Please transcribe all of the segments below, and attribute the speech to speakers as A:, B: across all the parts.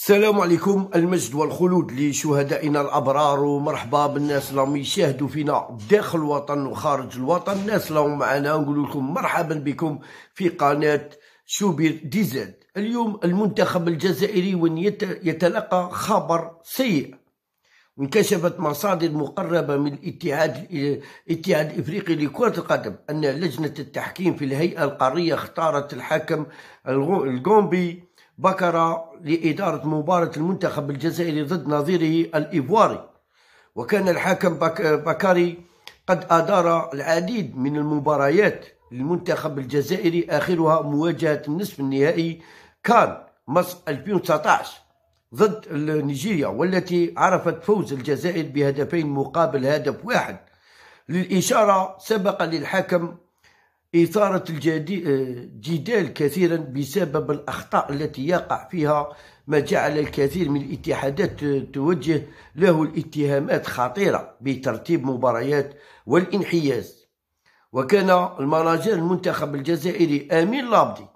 A: السلام عليكم المجد والخلود لشهدائنا الابرار ومرحبا بالناس اللي يشاهدوا فينا داخل الوطن وخارج الوطن الناس اللي راهم معنا نقول لكم مرحبا بكم في قناه شوبير ديزاد اليوم المنتخب الجزائري وين يتلقى خبر سيء انكشفت مصادر مقربة من الاتحاد الاتحاد الافريقي لكرة القدم ان لجنة التحكيم في الهيئة القارية اختارت الحكم الغومبي بكر لإدارة مباراة المنتخب الجزائري ضد نظيره الإيفواري وكان الحاكم بكاري قد أدار العديد من المباريات للمنتخب الجزائري آخرها مواجهة النصف النهائي كان مصر 2019 ضد نيجيريا والتي عرفت فوز الجزائر بهدفين مقابل هدف واحد للإشارة سبق للحكم إثارة الجدال آه، كثيرا بسبب الأخطاء التي يقع فيها ما جعل الكثير من الاتحادات توجه له الاتهامات خطيرة بترتيب مباريات والانحياز وكان المناجر المنتخب الجزائري أمين لابدي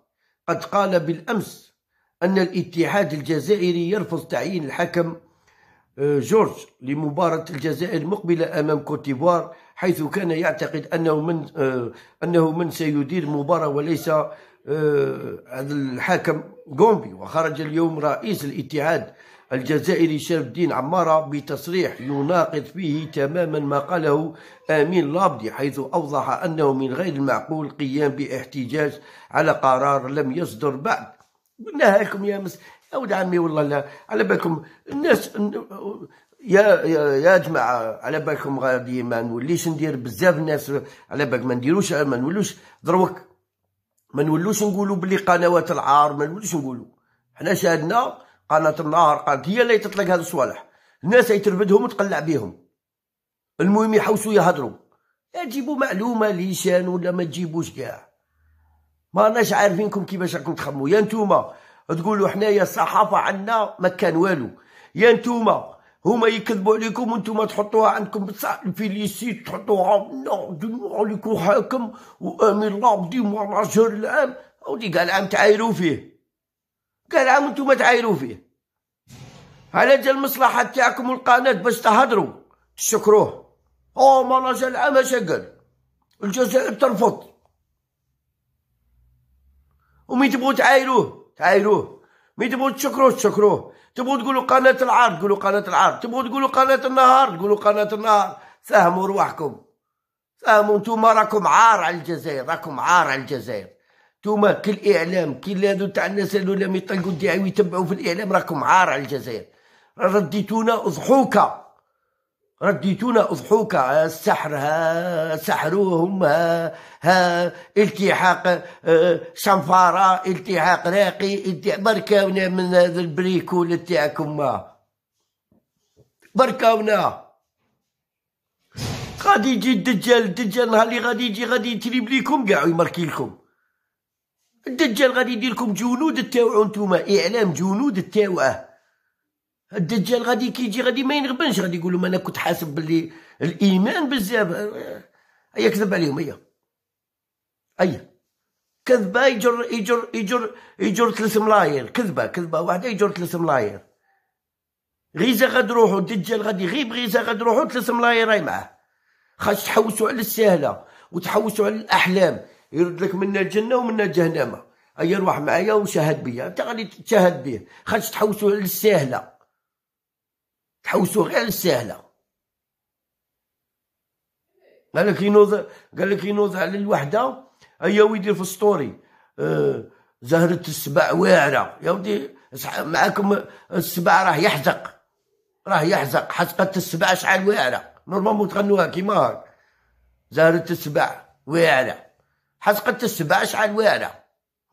A: قد قال بالأمس أن الاتحاد الجزائري يرفض تعيين الحكم آه، جورج لمباراة الجزائر المقبلة أمام كوتيفوار حيث كان يعتقد أنه من آه، أنه من سيدير المباراة وليس آه، هذا الحاكم غومبي وخرج اليوم رئيس الاتحاد الجزائري شرف الدين عمارة بتصريح يناقض فيه تماما ما قاله آمين لابدي حيث أوضح أنه من غير المعقول قيام باحتجاج على قرار لم يصدر بعد قلنا لكم يا مس اود عمي والله لا على بالكم الناس يا يا, يا جماعه على بالكم غادي ما نوليش ندير بزاف الناس على بالك ما نديروش ما نولوش دروك ما نولوش نقولوا بلي قنوات العار ما نولوش نقولوا حنا شاهدنا قناه النهار قناه هي اللي تطلق هذا الصوالح الناس يتربدهم وتقلع بيهم المهم يحوسوا يهضروا تجيبوا معلومه ليشان ولا ما تجيبوش كاع ما ناش عارفينكم كيفاش راكم تخموا يا نتوما تقولوا حنايا الصحافه عندنا ما كان والو يا نتوما هما يكذبوا عليكم وانتم تحطوها عندكم بصح في لي سيت تحطوها نعدلوا عليكم حاكم وامين الله بدي مراجر العام ودي قال عام تعايروا فيه قال عام انتم تعايروا فيه على جال المصلحه تاعكم والقناه باش تهضروا تشكروه او مراجع العام اش قال الجزائر ترفض ومين تبغوا تعايروه تعايروه مي تبغوا تشكروه تشكروه تبغوا تقولوا قناة العرض تقولوا قناة العرض تبغوا تقولوا قناة النهار تقولوا قناة النهار ساهموا رواحكم ساهموا انتوما راكم عار على الجزائر راكم عار على الجزائر انتوما كل اعلام كل هذو تاع الناس هذو لم يطلقوا الدعاوي يتبعوا في الاعلام راكم عار على الجزائر رديتونا ضحوكه رديتونا أضحوك السحر ها سحروهم ها, ها التحاق آه، شنفارة التحاق راقي بركاونا من هذا البريكول تاعكم بركاونا غادي يجي الدجال الدجال نهار اللي غادي يجي غادي يتريب ليكم كاع ويماركي لكم الدجال غادي يدير لكم جنود تاوعو نتوما اعلام جنود تاوعه الدجال غادي كي يجي غادي ما ينغبنش غادي يقول لهم انا كنت حاسب باللي الايمان بزاف هيا كذب عليهم هيا هيا كذبه يجر يجر يجر يجر ثلاث ملاير كذبه كذبه واحده يجر ثلاث ملاير غيزه غاد روحو الدجال غادي يغيب غيزه غاد روحو ثلاث ملاير راهي معاه خاش تحوسوا على السهله وتحوسوا على الاحلام يرد لك منا الجنه ومنا جهنم هيا روح معايا وشاهد بيا انت غادي تشاهد بيه خاش تحوسوا على السهله حوسو غير السهله قال لك ينوض قال لك ينوض على الوحده هيا ويدير في السطوري آه زهرة السبع واعرة يا ودي معاكم السبع راه يحزق راه يحزق حزقة السبع شحال واعرة نورمالمون تغنوها كيما هاك زهرة السبع واعرة حزقة السبع شحال واعرة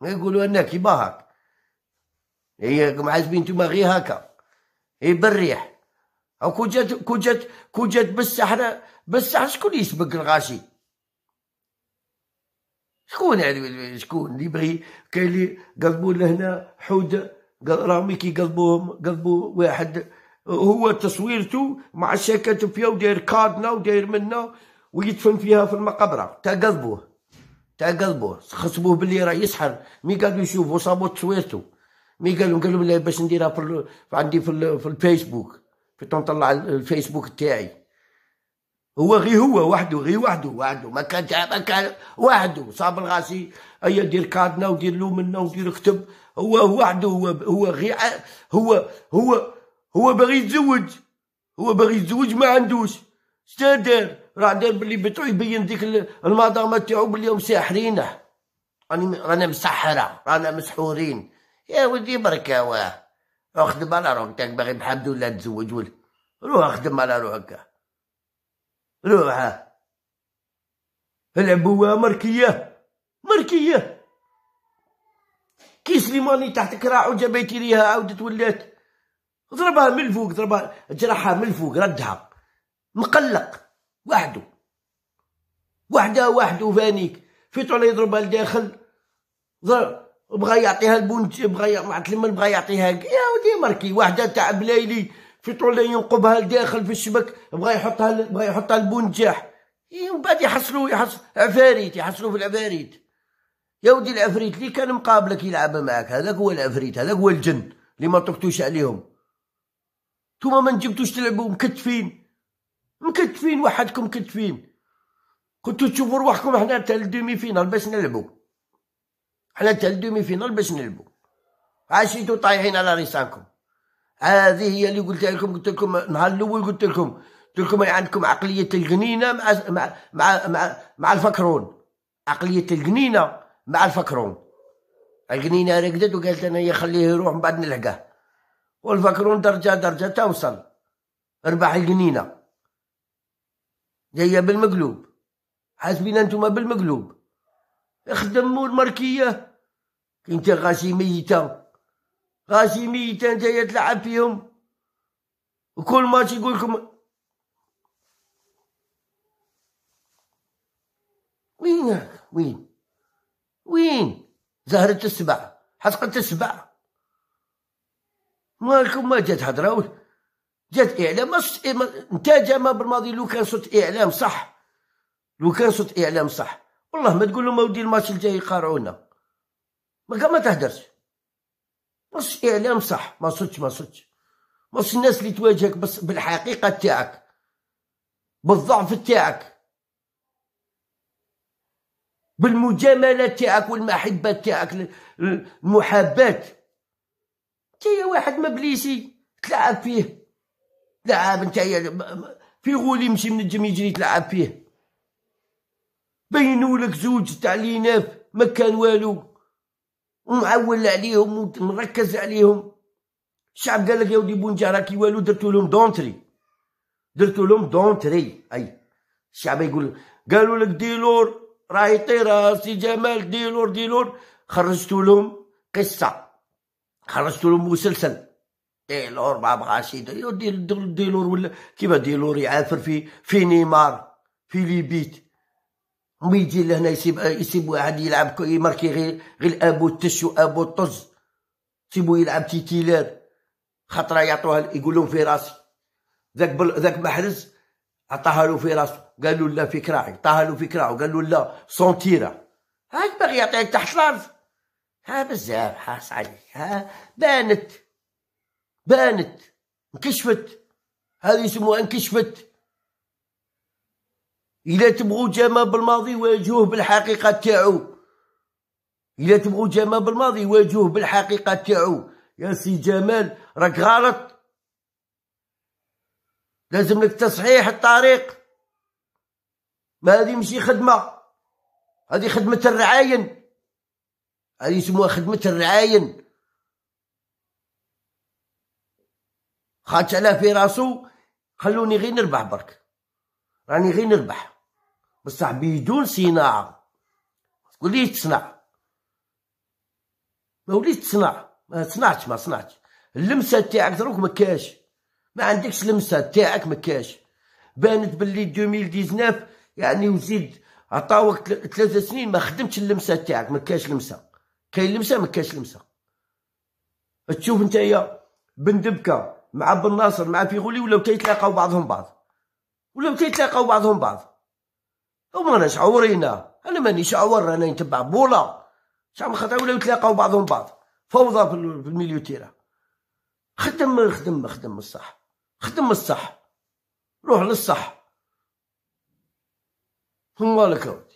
A: يقولوا لنا كيما هاك هي معازبين نتوما غير هكا بالريح او جات كو جات كو جات بالسحر بالسحر شكون يسبق الغاشي شكون يعني شكون اللي يبغي كاين اللي قلبوا لهنا حود راهم كي قلبوهم قلبوا واحد هو تصويرته مع الشاكات فيها وداير كادنا وداير منا ويدفن فيها في المقبره تا قلبوه تا قلبوه خصبوه باللي راه يسحر مي قالوا يشوفوا صابوا تصويرته مي قالوا قالوا لا باش نديرها في عندي في, في الفيسبوك كنت نطلع الفيسبوك تاعي هو غير هو وحده غير وحده وحده ما كان ما كان وحده صاب الغاسي هيا دير كادنا ودير لومنا ودير كتب هو وحده هو هو غير هو هو هو باغي يتزوج هو باغي يتزوج ما عندوش شتا راه دار بلي بتو يبين ديك المدامه تاعو بلي هم ساحرينه راني رانا مسحره رانا مسحورين يا ودي بركه واه اخدم على روحك تاك باغي محمد ولا تزوج ولا روح اخدم على روحك روح العبوة مركية مركية كي سليماني تحتك جابيتي ليها عاودت ولات ضربها من الفوق ضربها جرحها من الفوق ردها مقلق وحده وحده وحده فانيك فيتو على يضربها لداخل ضرب بغى يعطيها البنت بغى ي... ما لمن بغى يعطيها يا ودي ماركي واحده تاع بلايلي في طول ينقبها لداخل في الشبك بغى يحطها بغى يحطها البون تاعه ومن بعد يحصلوا يحص عفاريت يحصلوا في العفاريت يا ودي العفريت اللي كان مقابلك يلعب معاك هذاك هو العفريت هذاك هو الجن اللي ما طقتوش عليهم نتوما ما نجبتوش تلعبوا مكتفين مكتفين وحدكم مكتفين كنتو تشوفوا روحكم حنا تاع الدومي فينال باش نلعبوا حنا تاع الدومي فينال باش نلبو عاشيتو طايحين على ريسانكم هذه هي اللي قلت لكم قلت لكم نهار الاول قلت لكم قلت لكم عندكم عقليه الجنينه مع مع مع مع, مع الفكرون عقليه الجنينه مع الفكرون الجنينه رقدت وقالت انا خليه يروح من بعد نلحقه والفكرون درجه درجه توصل ربح الجنينه جايه بالمقلوب حاسبين انتم بالمقلوب اخدموا المركيه انت غاشي ميته غاشي ميته انت تلعب فيهم وكل ماتش يقولكم لكم وين وين وين زهرة السبع حسقة السبع مالكم ما جات هضراوش جات اعلام جا ما بالماضي لو كان صوت اعلام صح لو كان صوت اعلام صح والله ما تقول لهم اودي الماتش الجاي يقارعونا ما ما تهدرش بص يعني اعلام صح ما صدش ما صدش بص الناس اللي تواجهك بس بالحقيقه تاعك بالضعف تاعك بالمجامله تاعك والمحبه تاعك المحابات انت واحد مبليسي تلعب فيه تلعب انت في غول يمشي من الجم يجري تلعب فيه بينوا لك زوج تاع ليناف ما كان والو ومعول عليهم ومركز عليهم الشعب قال لك يا ودي بونجا راكي والو درتو لهم دونتري درتو لهم دونتري اي الشعب يقول قالوا لك ديلور راه يطير سي جمال ديلور ديلور خرجتو لهم قصه خرجتو لهم مسلسل ديلور ما بغاش أيوة، ديلور ولا كيما ديلور يعافر في في نيمار في ليبيت هو يجي لهنا يسيب يسيب واحد يلعب يماركي غير غير ابو التش وابو الطز سيبوه يلعب تيتيلار خطره يعطوها يقول لهم في راسي ذاك بل... ذاك محرز عطاها له في راسه له لا في كراعي عطاها له في كراعه له لا سونتيرا هاك باغي يعطيك تحت الارض ها بزاف حاس عليك ها بانت بانت انكشفت هذه يسموها انكشفت الا تبغوا جمال بالماضي واجهوه بالحقيقه تاعو الا تبغوا جمال بالماضي واجهوه بالحقيقه تاعو يا سي جمال راك غلط لازم لك تصحيح الطريق ما هذه ماشي خدمه هذه خدمه الرعاين هذه يسموها خدمه الرعاين خاتش على في راسو خلوني غير نربح برك راني غير نربح بصح بدون صناعة تقولي تصنع ما وليت تصنع ما صنعتش ما صنعتش اللمسة تاعك دروك ما كاش ما عندكش لمسة تاعك ما كاش بانت باللي 2019 يعني وزيد عطاوك ثلاثة سنين ما خدمتش اللمسة تاعك ما كاش لمسة كاين لمسة ما كاش لمسة تشوف نتايا بن دبكة مع بن ناصر مع فيغولي ولاو تيتلاقاو بعضهم بعض ولا تيتلاقاو بعضهم بعض او ما ناش عورينا انا مانيش عور انا نتبع بولا شحال من خطا ولا يتلاقاو بعضهم بعض فوضى في الميليو تيرا خدم خدم خدم الصح خدم الصح روح للصح هم مالكم